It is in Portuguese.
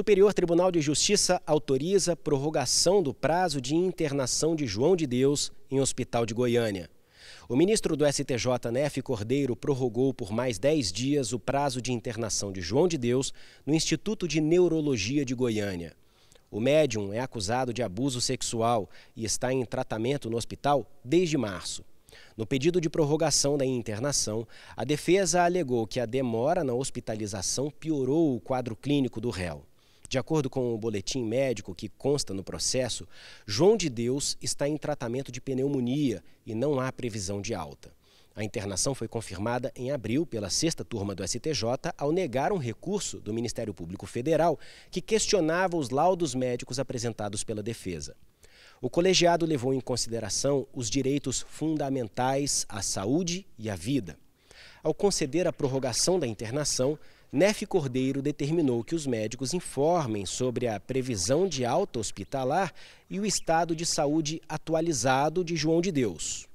Superior Tribunal de Justiça autoriza prorrogação do prazo de internação de João de Deus em hospital de Goiânia. O ministro do STJ, Nef Cordeiro, prorrogou por mais 10 dias o prazo de internação de João de Deus no Instituto de Neurologia de Goiânia. O médium é acusado de abuso sexual e está em tratamento no hospital desde março. No pedido de prorrogação da internação, a defesa alegou que a demora na hospitalização piorou o quadro clínico do réu. De acordo com o boletim médico que consta no processo, João de Deus está em tratamento de pneumonia e não há previsão de alta. A internação foi confirmada em abril pela sexta turma do STJ ao negar um recurso do Ministério Público Federal que questionava os laudos médicos apresentados pela defesa. O colegiado levou em consideração os direitos fundamentais à saúde e à vida. Ao conceder a prorrogação da internação, Nef Cordeiro determinou que os médicos informem sobre a previsão de alta hospitalar e o estado de saúde atualizado de João de Deus.